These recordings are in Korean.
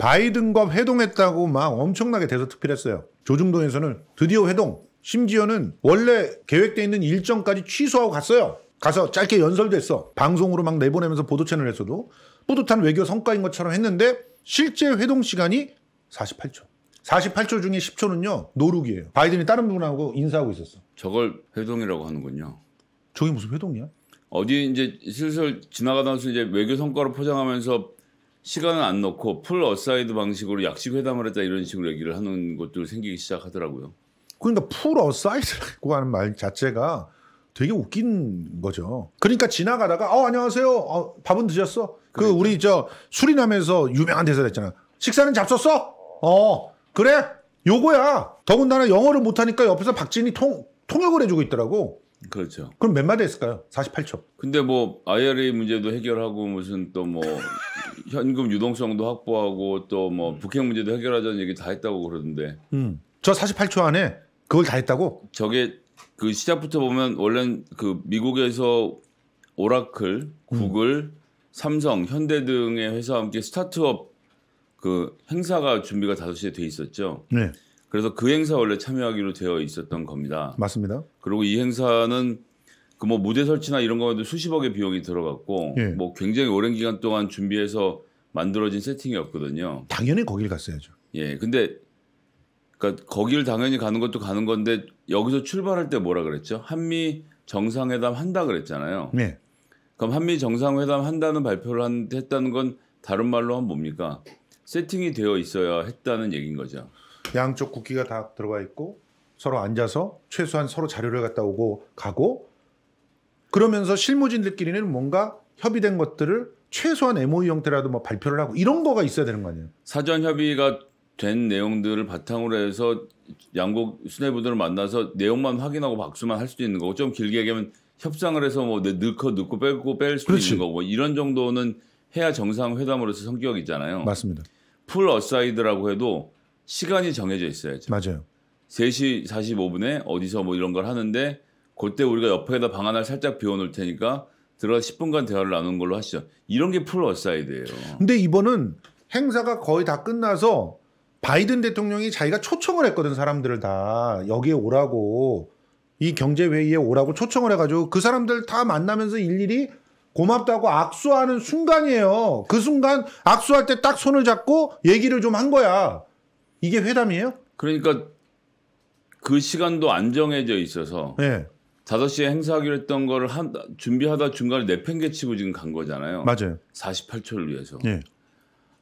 바이든과 회동했다고 막 엄청나게 대서특필 했어요. 조중동에서는 드디어 회동, 심지어는 원래 계획돼 있는 일정까지 취소하고 갔어요. 가서 짧게 연설됐어. 방송으로 막 내보내면서 보도 채널에서도 뿌듯한 외교 성과인 것처럼 했는데 실제 회동 시간이 48초. 48초 중에 10초는요 노룩이에요. 바이든이 다른 분하고 인사하고 있었어. 저걸 회동이라고 하는군요. 저게 무슨 회동이야? 어디 이제 슬슬 지나가다 서 이제 외교 성과로 포장하면서 시간을안놓고풀 어사이드 방식으로 약식 회담을 했다 이런 식으로 얘기를 하는 것도 생기기 시작하더라고요. 그러니까 풀 어사이드라고 하는 말 자체가 되게 웃긴 거죠. 그러니까 지나가다가 어 안녕하세요. 어, 밥은 드셨어? 그 그러니까 우리 저 수리남에서 유명한 대사 됐잖아. 식사는 잡쳤어어 어, 그래 요거야. 더군다나 영어를 못하니까 옆에서 박진이 통 통역을 해주고 있더라고. 그렇죠. 그럼 몇 마디 했을까요? 48초. 근데 뭐 IRA 문제도 해결하고 무슨 또 뭐 현금 유동성도 확보하고 또뭐 음. 북핵 문제도 해결하자는 얘기 다 했다고 그러던데. 음. 저 48초 안에 그걸 다 했다고? 저게 그 시작부터 보면 원래는 그 미국에서 오라클, 음. 구글, 음. 삼성, 현대 등의 회사와 함께 스타트업 그 행사가 준비가 5 시에돼 있었죠. 네. 그래서 그 행사 원래 참여하기로 되어 있었던 겁니다. 맞습니다. 그리고 이 행사는 그 뭐 무대 설치나 이런 거에도 수십억의 비용이 들어갔고 예. 뭐 굉장히 오랜 기간 동안 준비해서 만들어진 세팅이었거든요. 당연히 거길 갔어야죠. 예. 근데 그러니까 거길 당연히 가는 것도 가는 건데 여기서 출발할 때 뭐라 그랬죠? 한미 정상회담 한다 그랬잖아요. 네. 그럼 한미 정상회담 한다는 발표를 한, 했다는 건 다른 말로 한 뭡니까? 세팅이 되어 있어야 했다는 얘기인 거죠. 양쪽 국기가 다 들어가 있고 서로 앉아서 최소한 서로 자료를 갖다 오고 가고 그러면서 실무진들끼리는 뭔가 협의된 것들을 최소한 MOU e 형태라도 뭐 발표를 하고 이런 거가 있어야 되는 거 아니에요? 사전 협의가 된 내용들을 바탕으로 해서 양국 수뇌부들을 만나서 내용만 확인하고 박수만 할 수도 있는 거고 좀 길게 얘기하면 협상을 해서 뭐 넣고 넣고 빼고 뺄 수도 그렇지. 있는 거고 이런 정도는 해야 정상 회담으로서 성격이 있잖아요. 맞습니다. 풀 어사이드라고 해도 시간이 정해져 있어야죠. 맞아요. 3시 45분에 어디서 뭐 이런 걸 하는데 그때 우리가 옆에다 방 하나 살짝 비워놓을 테니까 들어가 10분간 대화를 나눈 걸로 하시죠. 이런 게풀 어사이드예요. 근데 이번은 행사가 거의 다 끝나서 바이든 대통령이 자기가 초청을 했거든 사람들을 다 여기에 오라고 이 경제 회의에 오라고 초청을 해가지고 그 사람들 다 만나면서 일일이 고맙다고 악수하는 순간이에요. 그 순간 악수할 때 딱 손을 잡고 얘기를 좀 한 거야. 이게 회담이에요? 그러니까 그 시간도 안 정해져 있어서 네. 예. 5시에 행사하기로 했던 거를 한, 준비하다 중간에 내팽개치고 지금 간 거잖아요. 맞아요. 48초를 위해서. 네.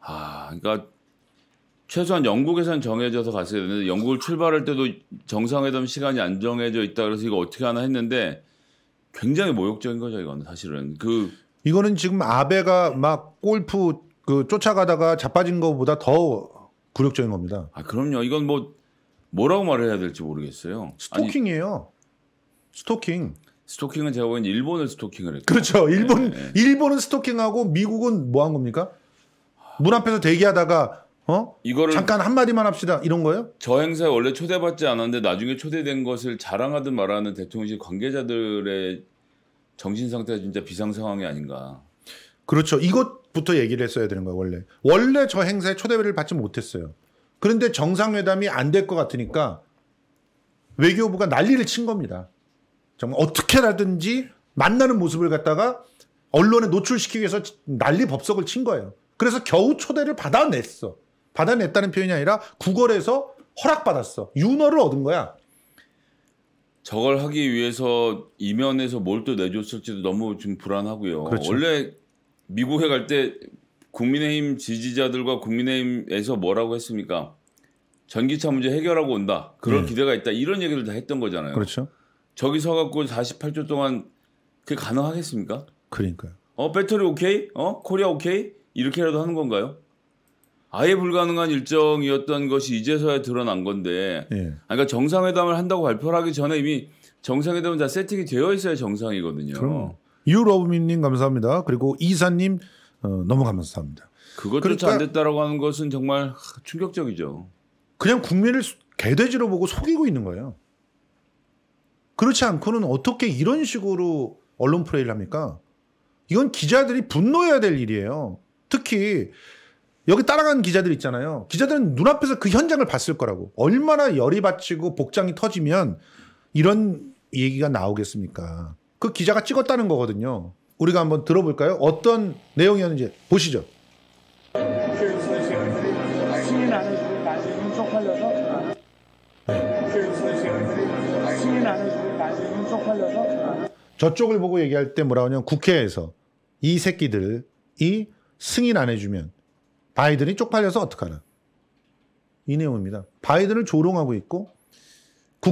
아, 그러니까 최소한 영국에선 정해져서 갔어야 되는데 영국을 출발할 때도 정상회담 시간이 안 정해져 있다 그래서 이거 어떻게 하나 했는데 굉장히 모욕적인 거죠 이건 사실은 그 이거는 지금 아베가 막 골프 그 쫓아가다가 자빠진 거보다 더 굴욕적인 겁니다. 아 그럼요. 이건 뭐 뭐라고 말해야 될지 모르겠어요. 스토킹이에요. 아니, 스토킹. 스토킹은 제가 보기엔 일본을 스토킹을 했죠. 그렇죠. 네. 일본 네. 일본은 스토킹하고 미국은 뭐한 겁니까? 문 앞에서 대기하다가 어? 이거를 잠깐 한 마디만 합시다. 이런 거예저 행사에 원래 초대받지 않았는데 나중에 초대된 것을 자랑하듯 말하는 대통령실 관계자들의 정신 상태가 진짜 비상 상황이 아닌가. 그렇죠. 이것 부터 얘기를 했어야 되는 거야 원래. 원래 저 행사에 초대를 받지 못했어요. 그런데 정상회담이 안 될 것 같으니까 외교부가 난리를 친 겁니다. 정말 어떻게라든지 만나는 모습을 갖다가 언론에 노출시키기 위해서 난리 법석을 친 거예요. 그래서 겨우 초대를 받아냈어. 받아냈다는 표현이 아니라 구걸해서 허락받았어. 윤허를 얻은 거야. 저걸 하기 위해서 이면에서 뭘 또 내줬을지도 너무 지금 불안하고요. 그렇죠. 원래 미국에 갈 때 국민의힘 지지자들과 국민의힘에서 뭐라고 했습니까? 전기차 문제 해결하고 온다. 그런 음. 네. 기대가 있다. 이런 얘기를 다 했던 거잖아요. 그렇죠. 저기서 갖고 48조 동안 그게 가능하겠습니까? 그러니까요. 어 배터리 오케이? 어 코리아 오케이? 이렇게라도 하는 건가요? 아예 불가능한 일정이었던 것이 이제서야 드러난 건데. 예. 아, 그러니까 정상회담을 한다고 발표하기 전에 이미 정상회담은 다 세팅이 되어 있어야 정상이거든요. 그럼. 유로브민님 감사합니다. 그리고 이사님 어, 너무 감사합니다. 그것조차 그러니까 안 됐다라고 하는 것은 정말 충격적이죠. 그냥 국민을 개돼지로 보고 속이고 있는 거예요. 그렇지 않고는 어떻게 이런 식으로 언론 플레이를 합니까? 이건 기자들이 분노해야 될 일이에요. 특히 여기 따라가는 기자들 있잖아요. 기자들은 눈앞에서 그 현장을 봤을 거라고. 얼마나 열이 받치고 복장이 터지면 이런 얘기가 나오겠습니까? 그 기자가 찍었다는 거거든요. 우리가 한번 들어볼까요? 어떤 내용이었는지 보시죠. 네. 저쪽을 보고 얘기할 때 뭐라 하냐면 국회에서 이 새끼들이 승인 안 해주면 바이든이 쪽팔려서 어떡하나. 이 내용입니다. 바이든을 조롱하고 있고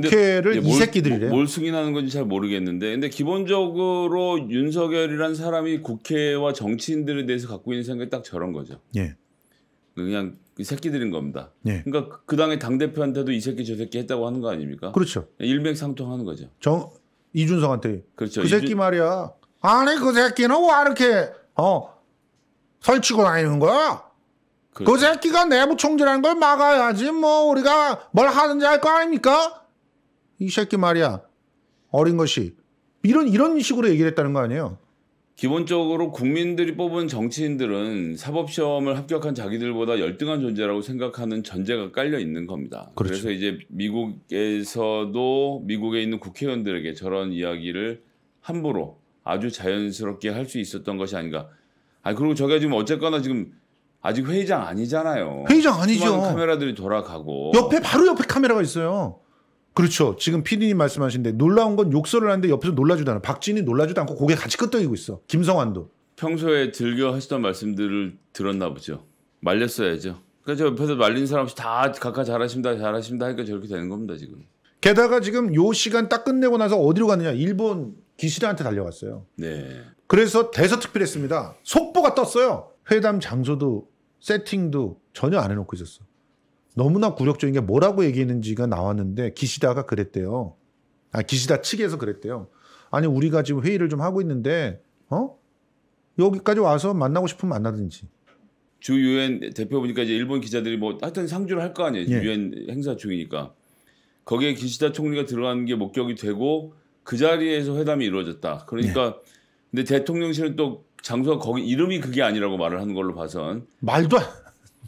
국회를 이 새끼들이래요. 뭘 승인하는 건지 잘 모르겠는데, 근데 기본적으로 윤석열이란 사람이 국회와 정치인들에 대해서 갖고 있는 생각이 딱 저런 거죠. 예. 그냥 이 새끼들인 겁니다. 예. 그러니까 그, 그 당의 당 대표한테도 이 새끼 저 새끼 했다고 하는 거 아닙니까? 그렇죠. 일맥상통하는 거죠. 정 이준석한테 그렇죠. 그 이준... 새끼 말이야. 아니 그 새끼는 왜 이렇게 어 설치고 다니는 거야? 그 그렇죠. 그 새끼가 내부 총질하는 걸 막아야지 뭐 우리가 뭘 하든지 할거 아닙니까? 이 새끼 말이야. 어린 것이. 이런, 이런 식으로 얘기를 했다는 거 아니에요? 기본적으로 국민들이 뽑은 정치인들은 사법시험을 합격한 자기들보다 열등한 존재라고 생각하는 전제가 깔려 있는 겁니다. 그렇죠. 그래서 이제 미국에서도 미국에 있는 국회의원들에게 저런 이야기를 함부로 아주 자연스럽게 할 수 있었던 것이 아닌가. 아 그리고 저게 지금 어쨌거나 지금 아직 회의장 아니잖아요. 회의장 아니죠. 카메라들이 돌아가고 옆에 바로 옆에 카메라가 있어요. 그렇죠. 지금 피디님 말씀하신데 놀라운 건 욕설을 하는데 옆에서 놀라주도 않아. 박진이 놀라지도 않고 고개 같이 끄덕이고 있어. 김성환도. 평소에 즐겨 하시던 말씀들을 들었나 보죠. 말렸어야죠. 그러니까 옆에서 말린 사람 없이 다 각하 잘하십니다, 잘하십니다 하니까 저렇게 되는 겁니다 지금. 게다가 지금 요 시간 딱 끝내고 나서 어디로 가느냐 일본 기시다한테 달려갔어요. 네. 그래서 대서특필했습니다. 속보가 떴어요. 회담 장소도 세팅도 전혀 안 해놓고 있었어. 너무나 굴욕적인 게 뭐라고 얘기했는지가 나왔는데 기시다가 그랬대요. 아, 기시다 측에서 그랬대요. 아니, 우리가 지금 회의를 좀 하고 있는데, 어? 여기까지 와서 만나고 싶으면 만나든지. 주 유엔 대표 보니까 이제 일본 기자들이 뭐 하여튼 상주를 할 거 아니에요. 예. 유엔 예. 행사 중이니까. 거기에 기시다 총리가 들어가는게 목격이 되고 그 자리에서 회담이 이루어졌다. 그러니까 예. 근데 대통령실은 또 장소가 거기 이름이 그게 아니라고 말을 하는 걸로 봐선 말도 안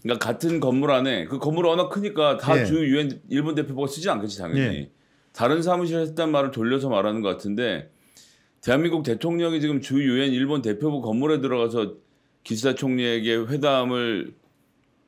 그러니까 같은 건물 안에 그 건물 워낙 크니까 다주 예. 요 유엔 일본 대표부가 쓰지 않겠지 당연히 예. 다른 사무실에 했단 말을 돌려서 말하는 것 같은데 대한민국 대통령이 지금 주 유엔 일본 대표부 건물에 들어가서 기시다 총리에게 회담을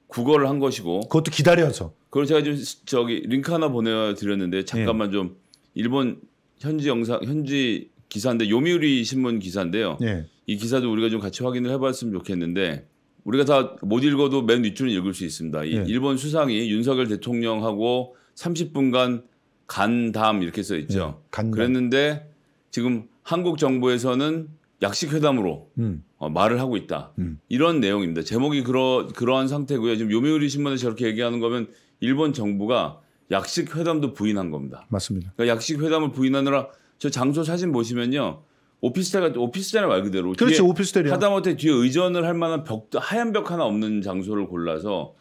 국어를 한 것이고 그것도 기다려서 그걸 제가 지금 저기 링크 하나 보내드렸는데 잠깐만 예. 좀 일본 현지 영상 현지 기사인데 요미우리 신문 기사인데요. 예. 이 기사도 우리가 좀 같이 확인을 해봤으면 좋겠는데 우리가 다 못 읽어도 맨 윗줄은 읽을 수 있습니다. 이 예. 일본 수상이 윤석열 대통령하고 30분간 간담 이렇게 써 있죠. 네, 예, 간담. 그랬는데 지금 한국 정부에서는 약식 회담으로 음. 어, 말을 하고 있다. 음. 이런 내용입니다. 제목이 그러 그러한 상태고요. 지금 요미우리 신문에 저렇게 얘기하는 거면 일본 정부가 약식 회담도 부인한 겁니다. 맞습니다. 그러니까 약식 회담을 부인하느라 저 장소 사진 보시면요. 오피스텔 오피스텔은 말 그대로 그렇지 오피스텔이야. 하다못해 뒤에 의전을 할 만한 벽 하얀 벽 하나 없는 장소를 골라서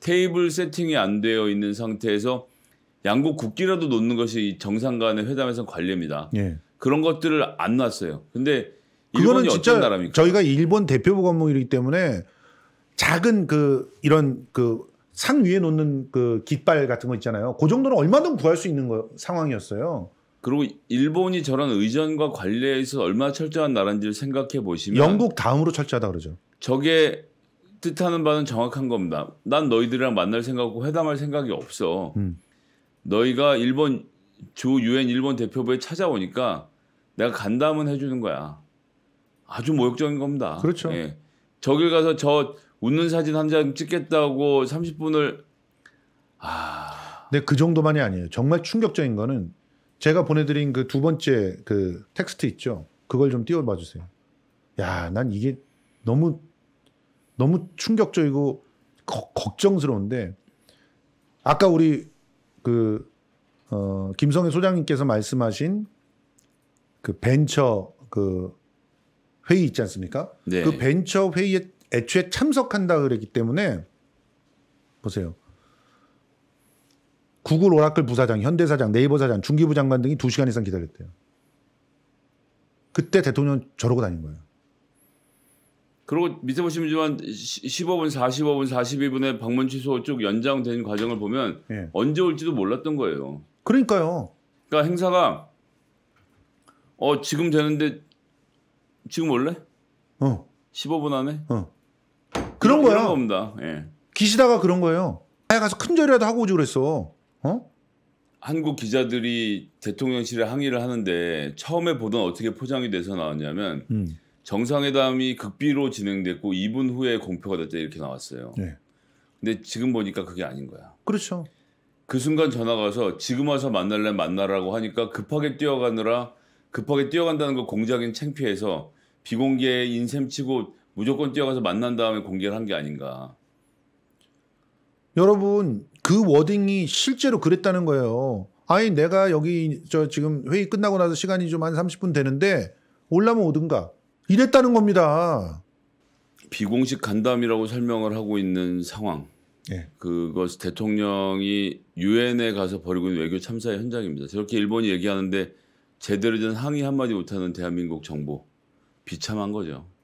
테이블 세팅이 안 되어 있는 상태에서 양국 국기라도 놓는 것이 정상 간의 회담에서 관례입니다. 예. 그런 것들을 안 놨어요. 근데 일본이 어떤 나라입니까? 저희가 일본 대표부 건물이기 때문에 작은 그 이런 그 상 위에 놓는 그 깃발 같은 거 있잖아요. 그 정도는 얼마든 구할 수 있는 거 상황이었어요. 그리고 일본이 저런 의전과 관례에서 얼마나 철저한 나라인지를 생각해 보시면 영국 다음으로 철저하다 그러죠. 저게 뜻하는 바는 정확한 겁니다. 난 너희들이랑 만날 생각 하고 회담할 생각이 없어. 음. 너희가 일본 주 유엔 일본 대표부에 찾아오니까 내가 간담은 해주는 거야. 아주 모욕적인 겁니다. 그렇죠. 예. 저길 가서 저 웃는 사진 한 장 찍겠다고 30분을 아. 근데 그 정도만이 아니에요. 정말 충격적인 거는 제가 보내드린 그 두 번째 그 텍스트 있죠. 그걸 좀 띄워봐 주세요. 야, 난 이게 너무 너무 충격적이고 거, 걱정스러운데 아까 우리 그 어, 김성애 소장님께서 말씀하신 그 벤처 그 회의 있지 않습니까? 네. 그 벤처 회의에 애초에 참석한다 그랬기 때문에 보세요. 구글 오라클 부사장, 현대 사장, 네이버 사장, 중기부 장관 등이 2시간 이상 기다렸대요. 그때 대통령 저러고 다닌 거예요. 그리고 밑에 보시면 15분, 45분, 42분에 방문 취소 쪽 연장된 과정을 보면 예. 언제 올지도 몰랐던 거예요. 그러니까요. 그러니까 행사가 어 지금 되는데 지금 올래? 어. 15분 안에? 어. 그런, 그런 거야. 그런 겁니다. 예. 기시다가 그런 거예요. 아예 가서 큰 절이라도 하고 오지 그랬어. 어? 한국 기자들이 대통령실에 항의를 하는데 처음에 보던 어떻게 포장이 돼서 나왔냐면 음. 정상회담이 극비로 진행됐고 2분 후에 공표가 됐다 이렇게 나왔어요. 네. 근데 지금 보니까 그게 아닌 거야. 그렇죠. 그 순간 전화 가서 와 지금 와서 만날래 만나라고 하니까 급하게 뛰어가느라 급하게 뛰어간다는 걸 공작인 창피해서 비공개 인셈 치고 무조건 뛰어가서 만난 다음에 공개를 한 게 아닌가. 여러분 그 워딩이 실제로 그랬다는 거예요. 아니 내가 여기 저 지금 회의 끝나고 나서 시간이 좀 한 30분 되는데 올라면 오든가 이랬다는 겁니다. 비공식 간담이라고 설명을 하고 있는 상황. 예. 그것 대통령이 유엔에 가서 벌이고 있는 외교 참사의 현장입니다. 저렇게 일본이 얘기하는데 제대로 된 항의 한마디 못하는 대한민국 정부 비참한 거죠.